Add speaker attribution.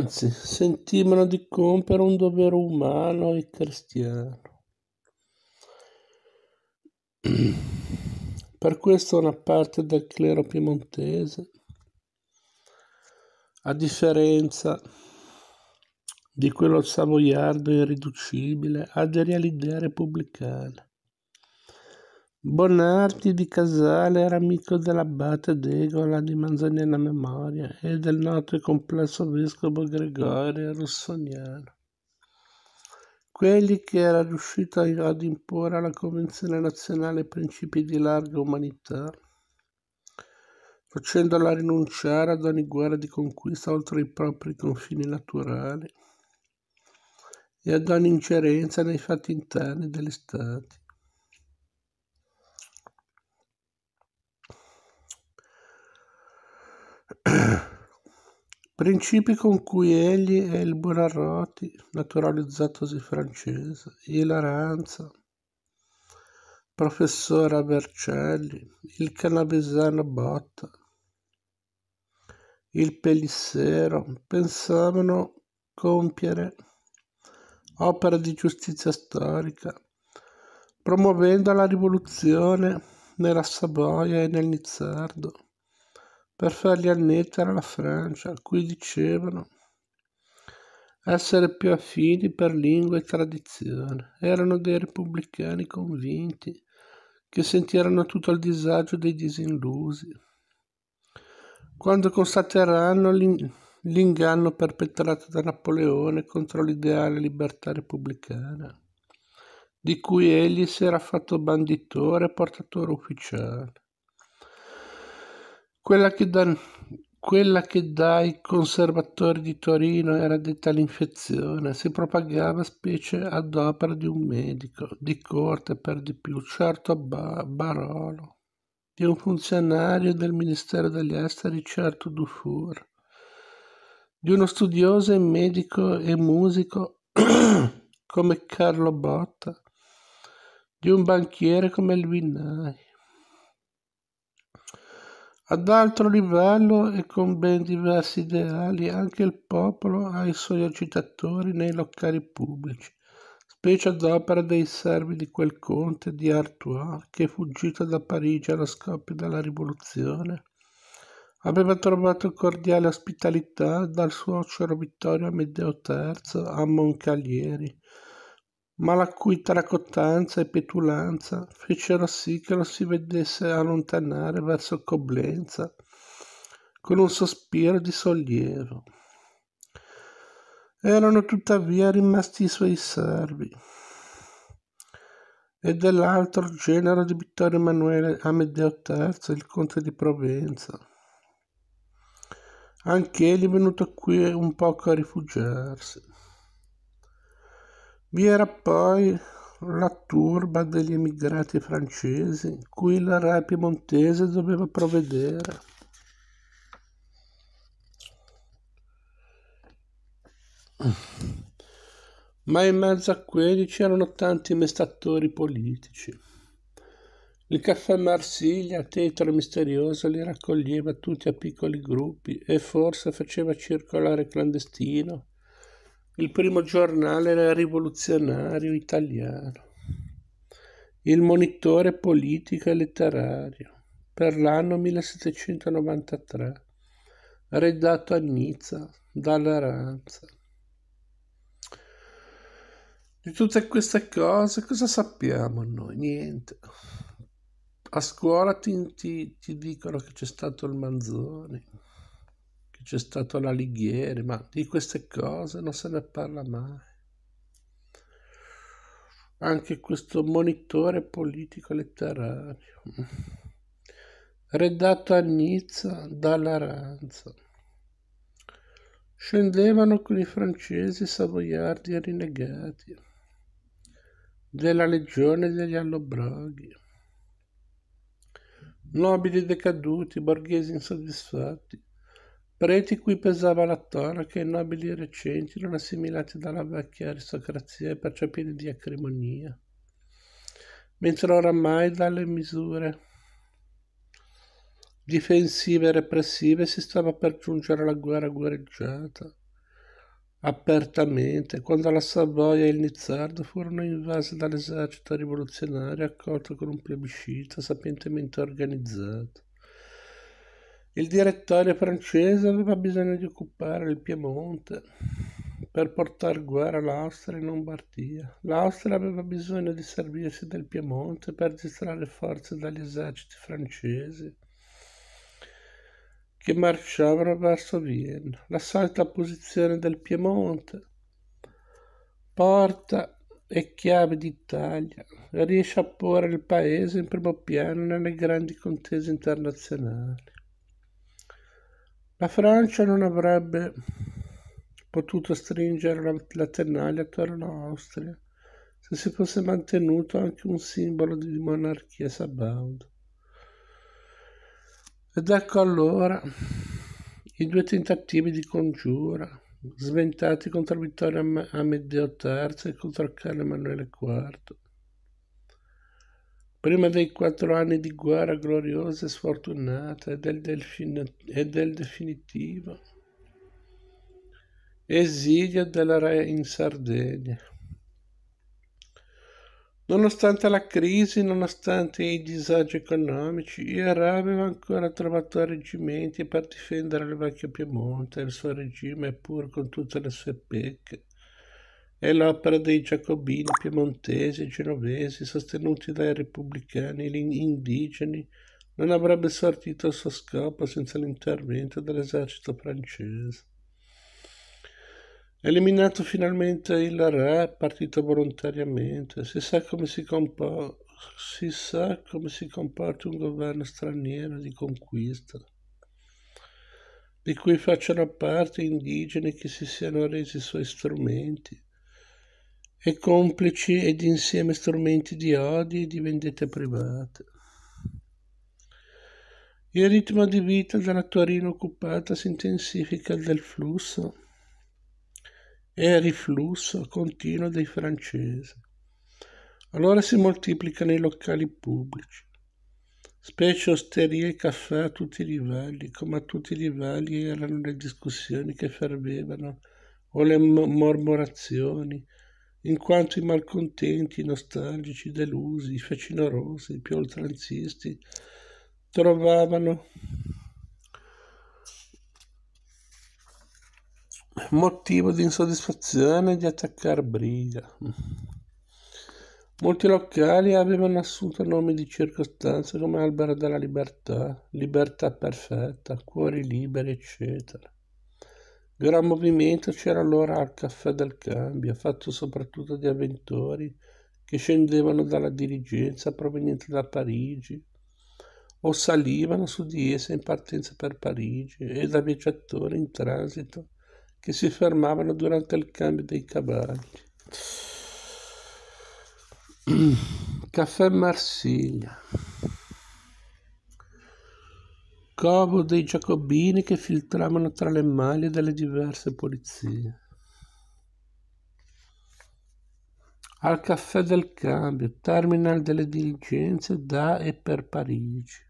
Speaker 1: anzi sentivano di compiere un dovere umano e cristiano. Per questo una parte del clero piemontese, a differenza di quello savoiardo irriducibile, aderì all'idea repubblicana Bonardi di Casale era amico dell'abate d'Egola di Manzanina Memoria e del noto e complesso vescovo Gregorio Rossoniano. Quelli che era riuscito ad imporre alla Convenzione nazionale principi di larga umanità, facendola rinunciare ad ogni guerra di conquista oltre i propri confini naturali e ad ogni ingerenza nei fatti interni degli Stati Principi con cui egli e il Buonarroti, naturalizzatosi francese, il Aranza, professor Avercelli, il cannabisano Botta, il Pellissero, pensavano compiere opera di giustizia storica, promuovendo la rivoluzione nella Savoia e nel Nizzardo per fargli annettere la Francia, a cui dicevano essere più affini per lingua e tradizione. Erano dei repubblicani convinti che sentirono tutto il disagio dei disillusi. Quando constateranno l'inganno perpetrato da Napoleone contro l'ideale libertà repubblicana, di cui egli si era fatto banditore e portatore ufficiale. Quella che, da, quella che dai conservatori di Torino era detta l'infezione, si propagava specie ad opera di un medico, di corte per di più, certo ba- Barolo, di un funzionario del Ministero degli Esteri, certo Dufour, di uno studioso e medico e musico come Carlo Botta, di un banchiere come il ad altro livello e con ben diversi ideali anche il popolo ha i suoi agitatori nei locali pubblici, specie ad opera dei servi di quel conte di Artois che, fuggito da Parigi allo scoppio della rivoluzione, aveva trovato cordiale ospitalità dal suocero Vittorio Amedeo III a Moncalieri, ma la cui tracottanza e petulanza fecero sì che lo si vedesse allontanare verso Coblenza con un sospiro di sollievo. Erano tuttavia rimasti i suoi servi e dell'altro genero di Vittorio Emanuele Amedeo III, il conte di Provenza. Anch'egli è venuto qui un poco a rifugiarsi. Vi era poi la turba degli emigrati francesi, cui la RAI piemontese doveva provvedere. Ma in mezzo a quelli c'erano tanti mestatori politici. Il caffè Marsiglia, tetro misterioso, li raccoglieva tutti a piccoli gruppi e forse faceva circolare clandestino il primo giornale rivoluzionario italiano, il monitore politico e letterario per l'anno 1793, redatto a Nizza dalla Ranza. Di tutte queste cose cosa sappiamo noi? Niente. A scuola ti, ti, ti dicono che c'è stato il Manzoni, c'è stato l'Alighieri, ma di queste cose non se ne parla mai. Anche questo monitore politico letterario, redatto a Nizza dalla dall'Aranza. Scendevano con i francesi savoiardi e rinnegati della legione degli allobroghi nobili decaduti, borghesi insoddisfatti, preti cui pesava la tonaca e nobili recenti non assimilati dalla vecchia aristocrazia e perciò pieni di acrimonia, mentre oramai dalle misure difensive e repressive si stava per giungere alla guerra guerreggiata apertamente quando la Savoia e il Nizzardo furono invasi dall'esercito rivoluzionario accolto con un plebiscito sapientemente organizzato. Il direttore francese aveva bisogno di occupare il Piemonte per portare guerra all'Austria in Lombardia. L'Austria aveva bisogno di servirsi del Piemonte per distrarre forze dagli eserciti francesi che marciavano verso Vienna. La solita posizione del Piemonte, porta e chiave d'Italia, riesce a porre il paese in primo piano nelle grandi contese internazionali. La Francia non avrebbe potuto stringere la, la tenaglia attorno all'Austria se si fosse mantenuto anche un simbolo di monarchia sabauda. Ed ecco allora i due tentativi di congiura, sventati contro Vittorio Amedeo III e contro Carlo Emanuele IV prima dei quattro anni di guerra gloriosa e sfortunata e del, delfin- e del definitivo esilio della re in Sardegna. Nonostante la crisi, nonostante i disagi economici, il re aveva ancora trovato reggimenti per difendere il vecchio Piemonte e il suo regime, pur con tutte le sue pecche è l'opera dei giacobini piemontesi e genovesi sostenuti dai repubblicani e indigeni non avrebbe sortito il suo scopo senza l'intervento dell'esercito francese. Eliminato finalmente il re, partito volontariamente, si sa come si, compo- si, sa come si comporta un governo straniero di conquista, di cui facciano parte indigeni che si siano resi suoi strumenti e complici ed insieme strumenti di odio e di vendette private. Il ritmo di vita della Torino occupata si intensifica del flusso e riflusso continuo dei francesi. Allora si moltiplicano i locali pubblici, specie osterie e caffè a tutti i livelli, come a tutti i livelli erano le discussioni che fervevano o le mormorazioni in quanto i malcontenti, i nostalgici, i delusi, i facinorosi, i più oltranzisti trovavano motivo di insoddisfazione di attaccare Briga. Molti locali avevano assunto nomi di circostanze come Albero della Libertà, Libertà Perfetta, Cuori Liberi, eccetera. Gran movimento c'era allora al caffè del cambio, fatto soprattutto di avventori che scendevano dalla dirigenza proveniente da Parigi o salivano su di essa in partenza per Parigi e da viaggiatori in transito che si fermavano durante il cambio dei cavalli. Caffè Marsiglia scopo dei giacobini che filtravano tra le maglie delle diverse polizie. Al caffè del cambio, terminal delle diligenze da e per Parigi.